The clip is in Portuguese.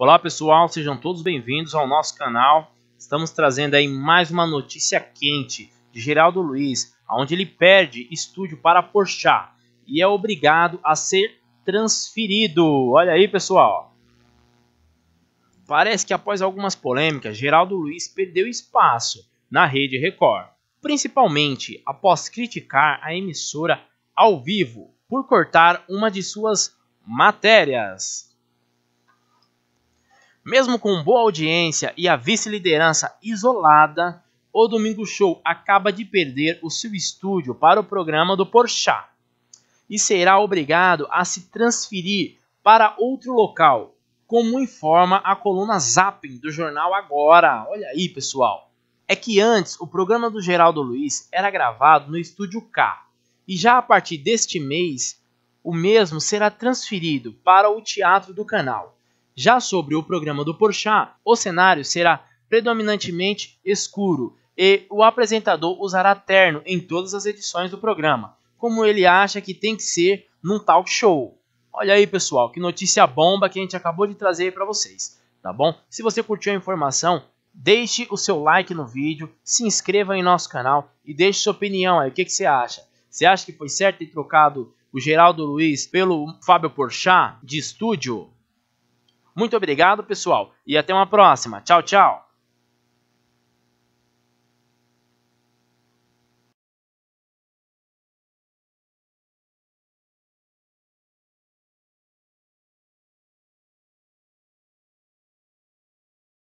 Olá pessoal, sejam todos bem-vindos ao nosso canal. Estamos trazendo aí mais uma notícia quente de Geraldo Luiz, onde ele perde estúdio para Porchat e é obrigado a ser transferido. Olha aí pessoal. Parece que após algumas polêmicas, Geraldo Luiz perdeu espaço na Rede Record, principalmente após criticar a emissora ao vivo por cortar uma de suas matérias. Mesmo com boa audiência e a vice-liderança isolada, o Domingo Show acaba de perder o seu estúdio para o programa do Porchat e será obrigado a se transferir para outro local, como informa a coluna Zapping do jornal Agora. Olha aí, pessoal. É que antes o programa do Geraldo Luiz era gravado no estúdio K, e já a partir deste mês o mesmo será transferido para o teatro do canal. Já sobre o programa do Porchat, o cenário será predominantemente escuro e o apresentador usará terno em todas as edições do programa, como ele acha que tem que ser num talk show. Olha aí, pessoal, que notícia bomba que a gente acabou de trazer para vocês, tá bom? Se você curtiu a informação, deixe o seu like no vídeo, se inscreva em nosso canal e deixe sua opinião aí, o que, que você acha? Você acha que foi certo ter trocado o Geraldo Luiz pelo Fábio Porchat de estúdio? Muito obrigado, pessoal, e até uma próxima. Tchau, tchau!